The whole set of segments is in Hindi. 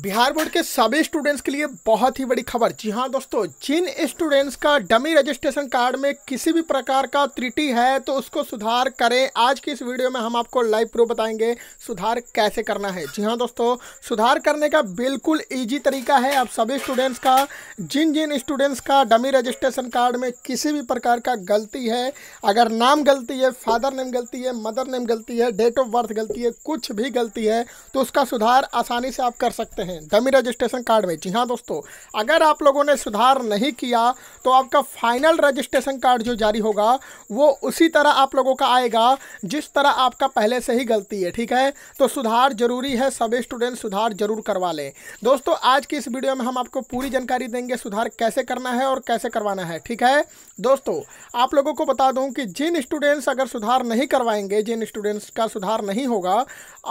बिहार बोर्ड के सभी स्टूडेंट्स के लिए बहुत ही बड़ी खबर जी हाँ दोस्तों जिन स्टूडेंट्स का डमी रजिस्ट्रेशन कार्ड में किसी भी प्रकार का त्रुटि है तो उसको सुधार करें आज की इस वीडियो में हम आपको लाइव प्रूफ बताएंगे सुधार कैसे करना है जी हाँ दोस्तों सुधार करने का बिल्कुल ईजी तरीका है आप सभी स्टूडेंट्स का जिन जिन स्टूडेंट्स का डमी रजिस्ट्रेशन कार्ड में किसी भी प्रकार का गलती है अगर नाम गलती है फादर नेम गलती है मदर नेम गलती है डेट ऑफ बर्थ गलती है कुछ भी गलती है तो उसका सुधार आसानी से आप कर सकते हैं सकते हैं डमी रजिस्ट्रेशन कार्ड में जी हाँ दोस्तों अगर आप लोगों ने सुधार नहीं किया तो आपका फाइनल रजिस्ट्रेशन कार्ड जो जारी होगा वो उसी तरह आप लोगों का आएगा जिस तरह आपका पहले से ही गलती है ठीक है तो सुधार जरूरी है सभी स्टूडेंट सुधार जरूर करवा लें दोस्तों आज की इस वीडियो में हम आपको पूरी जानकारी देंगे सुधार कैसे करना है और कैसे करवाना है ठीक है दोस्तों आप लोगों को बता दूं कि जिन स्टूडेंट्स अगर सुधार नहीं करवाएंगे जिन स्टूडेंट्स का सुधार नहीं होगा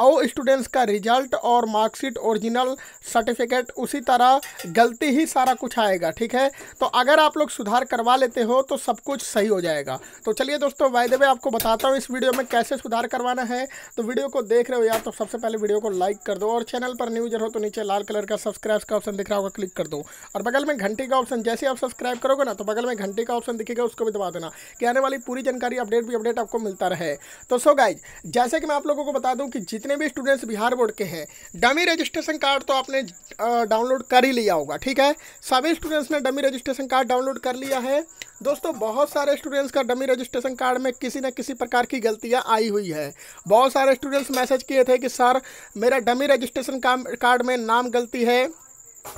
और स्टूडेंट्स का रिजल्ट और मार्कशीट ओरिजिनल सर्टिफिकेट उसी तरह गलती ही सारा कुछ आएगा ठीक है तो अगर आप लोग सुधार करवा लेते हो तो सब कुछ सही हो जाएगा तो चलिए दोस्तों वायदे में आपको बताता हूँ इस वीडियो में कैसे सुधार करवाना है तो वीडियो को देख रहे हो यार तो सबसे पहले वीडियो को लाइक कर दो और चैनल पर न्यूजर हो तो नीचे लाल कलर का सब्सक्राइब का ऑप्शन दिख रहा होगा क्लिक कर दो और बगल में घंटी का ऑप्शन जैसे आप सब्सक्राइब करोगे ना तो बगल में घंटी का ऑप्शन दिखेगा उसको भी दबा देना कि आने वाली पूरी जानकारी अपडेट भी अपडेट आपको मिलता रहे तो सो गाइज जैसे कि मैं आप लोगों को बता दूँ कि जितने भी स्टूडेंट्स बिहार बोर्ड के हैं डमी रजिस्ट्रेशन कार्ड तो आपने डाउनलोड कर ही लिया होगा ठीक है सभी स्टूडेंट्स ने dummy registration card download upload कर लिया है दोस्तों बहुत सारे स्टूडेंट्स का डमी रजिस्ट्रेशन कार्ड में किसी न किसी प्रकार की गलतियां आई हुई है बहुत सारे स्टूडेंट्स मैसेज किए थे कि सर मेरा डमी रजिस्ट्रेशन कार्ड में नाम गलती है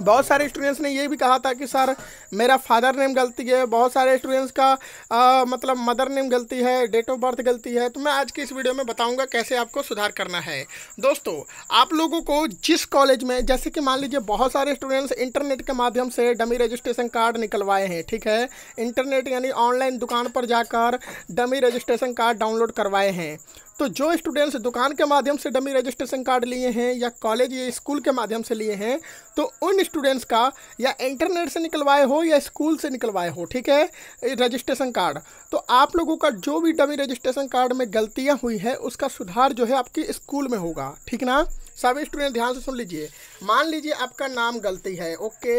बहुत सारे स्टूडेंट्स ने ये भी कहा था कि सर मेरा फादर नेम गलती है बहुत सारे स्टूडेंट्स का आ, मतलब मदर नेम गलती है डेट ऑफ बर्थ गलती है तो मैं आज की इस वीडियो में बताऊंगा कैसे आपको सुधार करना है दोस्तों आप लोगों को जिस कॉलेज में जैसे कि मान लीजिए बहुत सारे स्टूडेंट्स इंटरनेट के माध्यम से डमी रजिस्ट्रेशन कार्ड निकलवाए हैं ठीक है इंटरनेट यानी ऑनलाइन दुकान पर जाकर डमी रजिस्ट्रेशन कार्ड डाउनलोड करवाए हैं तो जो स्टूडेंट्स दुकान के माध्यम से डमी रजिस्ट्रेशन कार्ड लिए हैं या कॉलेज या स्कूल के माध्यम से लिए हैं तो उन स्टूडेंट्स का या इंटरनेट से निकलवाए हो या स्कूल से निकलवाए हो ठीक है रजिस्ट्रेशन कार्ड तो आप लोगों का जो भी डमी रजिस्ट्रेशन कार्ड में गलतियाँ हुई है उसका सुधार जो है आपके स्कूल में होगा ठीक ना सभी स्टूडेंट ध्यान से सुन लीजिए मान लीजिए आपका नाम गलती है ओके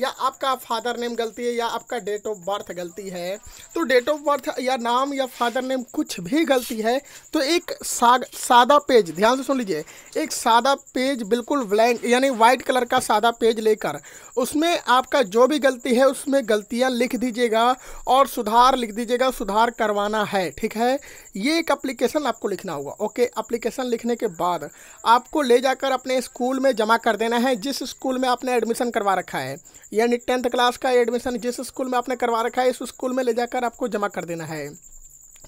या आपका फादर नेम गलती है या आपका डेट ऑफ बर्थ गलती है तो डेट ऑफ बर्थ या नाम या फादर नेम कुछ भी गलती है तो एक साग, सादा पेज ध्यान से सुन लीजिए एक सादा पेज बिल्कुल ब्लैंक यानी वाइट कलर का सादा पेज लेकर उसमें आपका जो भी गलती है उसमें गलतियाँ लिख दीजिएगा और सुधार लिख दीजिएगा सुधार करवाना है ठीक है ये एक अप्लीकेशन आपको लिखना होगा ओके अप्लीकेशन लिखने के बाद आपको ले जाकर अपने स्कूल में जमा कर देना है जिस स्कूल में आपने एडमिशन करवा रखा है यानी टेंथ क्लास का एडमिशन जिस स्कूल में आपने करवा रखा है इस स्कूल में ले जाकर आपको जमा कर देना है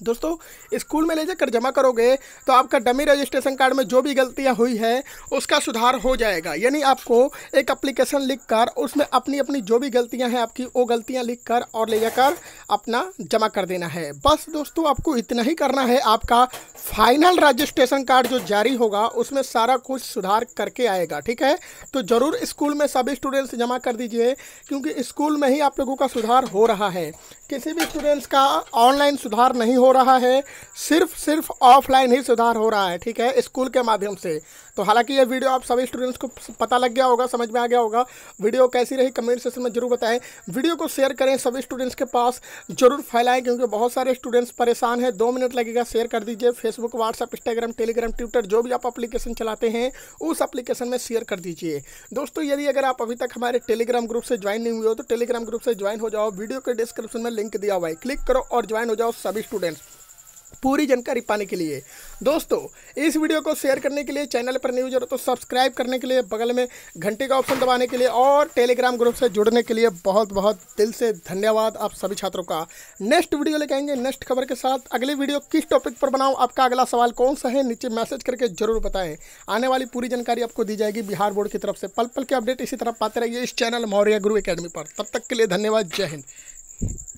दोस्तों स्कूल में ले जाकर जमा करोगे तो आपका डमी रजिस्ट्रेशन कार्ड में जो भी गलतियां हुई है उसका सुधार हो जाएगा यानी आपको एक अप्लीकेशन लिख कर उसमें अपनी अपनी जो भी गलतियां हैं आपकी वो गलतियां लिख कर और ले जाकर अपना जमा कर देना है बस दोस्तों आपको इतना ही करना है आपका फाइनल रजिस्ट्रेशन कार्ड जो जारी होगा उसमें सारा कुछ सुधार करके आएगा ठीक है तो ज़रूर स्कूल में सभी स्टूडेंट्स जमा कर दीजिए क्योंकि स्कूल में ही आप लोगों का सुधार हो रहा है किसी भी स्टूडेंट्स का ऑनलाइन सुधार नहीं हो हो रहा है सिर्फ सिर्फ ऑफलाइन ही सुधार हो रहा है ठीक है स्कूल के माध्यम से तो हालांकि ये वीडियो आप सभी स्टूडेंट्स को पता लग गया होगा समझ में आ गया होगा वीडियो कैसी रही कमेंट सेक्शन में जरूर बताएं वीडियो को शेयर करें सभी स्टूडेंट्स के पास जरूर फैलाएं क्योंकि बहुत सारे स्टूडेंट्स परेशान हैं दो मिनट लगेगा शेयर कर दीजिए Facebook WhatsApp Instagram Telegram Twitter जो भी आप अप्लीकेशन चलाते हैं उस अप्लीकेशन में शेयर कर दीजिए दोस्तों यदि अगर आप अभी तक हमारे टेलीग्राम ग्रुप से ज्वाइन नहीं हुए हो तो टेलीग्राम ग्रुप से ज्वाइन हो जाओ वीडियो के डिस्क्रिप्शन में लिंक दिया हुआ है क्लिक करो और ज्वाइन हो जाओ सभी स्टूडेंट्स पूरी जानकारी पाने के लिए दोस्तों इस वीडियो को शेयर करने के लिए चैनल पर न्यूज हो तो सब्सक्राइब करने के लिए बगल में घंटे का ऑप्शन दबाने के लिए और टेलीग्राम ग्रुप से जुड़ने के लिए बहुत बहुत दिल से धन्यवाद आप सभी छात्रों का नेक्स्ट वीडियो लेके आएंगे नेक्स्ट खबर के साथ अगली वीडियो किस टॉपिक पर बनाऊँ आपका अगला सवाल कौन सा है नीचे मैसेज करके जरूर बताएं आने वाली पूरी जानकारी आपको दी जाएगी बिहार बोर्ड की तरफ से पल पल के अपडेट इसी तरह पाते रहिए इस चैनल मौर्य गुरु अकेडमी पर तब तक के लिए धन्यवाद जय हिंद